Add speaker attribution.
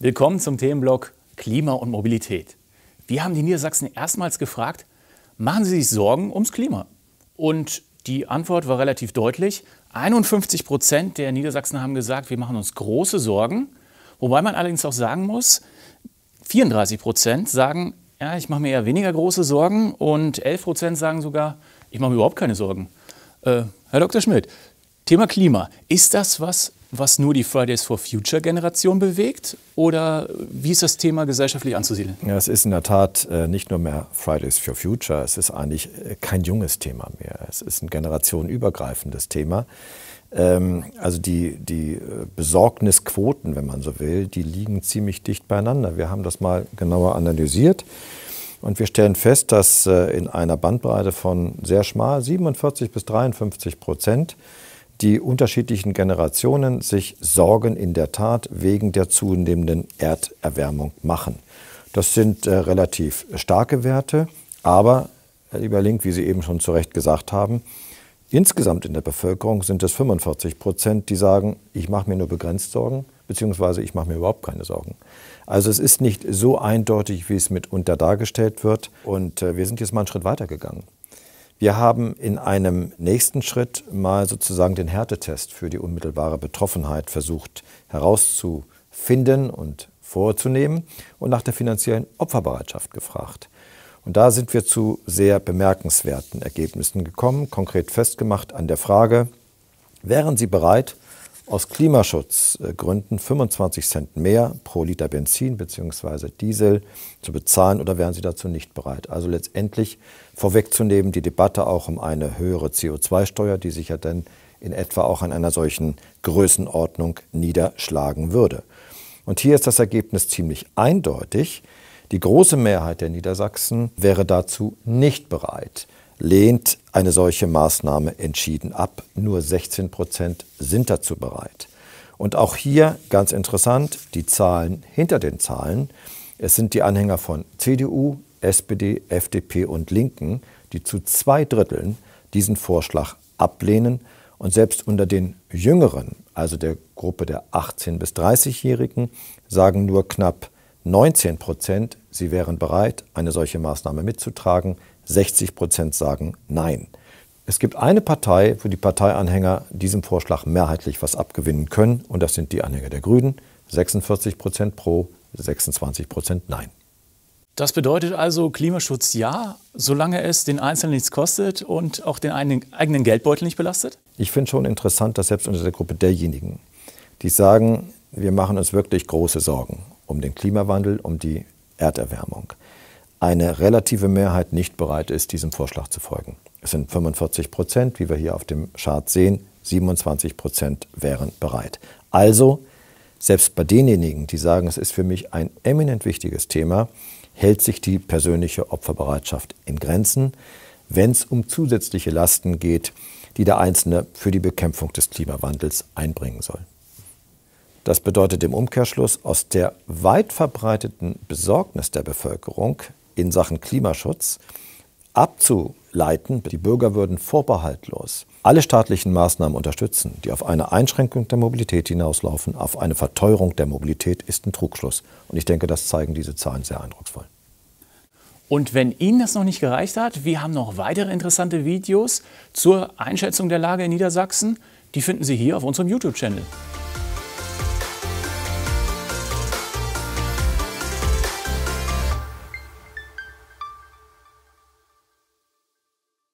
Speaker 1: Willkommen zum Themenblock Klima und Mobilität. Wir haben die Niedersachsen erstmals gefragt, machen Sie sich Sorgen ums Klima? Und die Antwort war relativ deutlich. 51 Prozent der Niedersachsen haben gesagt, wir machen uns große Sorgen. Wobei man allerdings auch sagen muss, 34 Prozent sagen, ja, ich mache mir eher weniger große Sorgen und 11 Prozent sagen sogar, ich mache mir überhaupt keine Sorgen. Äh, Herr Dr. Schmidt, Thema Klima. Ist das was, was nur die Fridays for Future Generation bewegt? Oder wie ist das Thema gesellschaftlich anzusiedeln?
Speaker 2: Ja, es ist in der Tat äh, nicht nur mehr Fridays for Future, es ist eigentlich äh, kein junges Thema mehr. Es ist ein generationenübergreifendes Thema. Ähm, also die, die äh, Besorgnisquoten, wenn man so will, die liegen ziemlich dicht beieinander. Wir haben das mal genauer analysiert. Und wir stellen fest, dass in einer Bandbreite von sehr schmal 47 bis 53 Prozent die unterschiedlichen Generationen sich Sorgen in der Tat wegen der zunehmenden Erderwärmung machen. Das sind äh, relativ starke Werte, aber, Herr lieber Link, wie Sie eben schon zu Recht gesagt haben, insgesamt in der Bevölkerung sind es 45 Prozent, die sagen, ich mache mir nur begrenzt Sorgen, beziehungsweise ich mache mir überhaupt keine Sorgen. Also es ist nicht so eindeutig, wie es mitunter dargestellt wird. Und äh, wir sind jetzt mal einen Schritt weiter gegangen. Wir haben in einem nächsten Schritt mal sozusagen den Härtetest für die unmittelbare Betroffenheit versucht herauszufinden und vorzunehmen und nach der finanziellen Opferbereitschaft gefragt. Und da sind wir zu sehr bemerkenswerten Ergebnissen gekommen, konkret festgemacht an der Frage, wären Sie bereit, aus Klimaschutzgründen 25 Cent mehr pro Liter Benzin bzw. Diesel zu bezahlen oder wären sie dazu nicht bereit. Also letztendlich vorwegzunehmen die Debatte auch um eine höhere CO2-Steuer, die sich ja dann in etwa auch an einer solchen Größenordnung niederschlagen würde. Und hier ist das Ergebnis ziemlich eindeutig. Die große Mehrheit der Niedersachsen wäre dazu nicht bereit lehnt eine solche Maßnahme entschieden ab. Nur 16 Prozent sind dazu bereit. Und auch hier ganz interessant, die Zahlen hinter den Zahlen. Es sind die Anhänger von CDU, SPD, FDP und Linken, die zu zwei Dritteln diesen Vorschlag ablehnen. Und selbst unter den Jüngeren, also der Gruppe der 18- bis 30-Jährigen, sagen nur knapp 19 Prozent, sie wären bereit, eine solche Maßnahme mitzutragen. 60 Prozent sagen Nein. Es gibt eine Partei, wo die Parteianhänger diesem Vorschlag mehrheitlich was abgewinnen können, und das sind die Anhänger der Grünen. 46 Prozent pro, 26 Prozent nein.
Speaker 1: Das bedeutet also Klimaschutz ja, solange es den Einzelnen nichts kostet und auch den eigenen Geldbeutel nicht belastet?
Speaker 2: Ich finde schon interessant, dass selbst unter der Gruppe derjenigen, die sagen, wir machen uns wirklich große Sorgen um den Klimawandel, um die Erderwärmung, eine relative Mehrheit nicht bereit ist, diesem Vorschlag zu folgen. Es sind 45 Prozent, wie wir hier auf dem Chart sehen, 27 Prozent wären bereit. Also, selbst bei denjenigen, die sagen, es ist für mich ein eminent wichtiges Thema, hält sich die persönliche Opferbereitschaft in Grenzen, wenn es um zusätzliche Lasten geht, die der Einzelne für die Bekämpfung des Klimawandels einbringen soll. Das bedeutet im Umkehrschluss, aus der weit verbreiteten Besorgnis der Bevölkerung in Sachen Klimaschutz abzuleiten. Die Bürger würden vorbehaltlos alle staatlichen Maßnahmen unterstützen, die auf eine Einschränkung der Mobilität hinauslaufen, auf eine Verteuerung der Mobilität, ist ein Trugschluss. Und ich denke, das zeigen diese Zahlen sehr eindrucksvoll.
Speaker 1: Und wenn Ihnen das noch nicht gereicht hat, wir haben noch weitere interessante Videos zur Einschätzung der Lage in Niedersachsen. Die finden Sie hier auf unserem YouTube-Channel.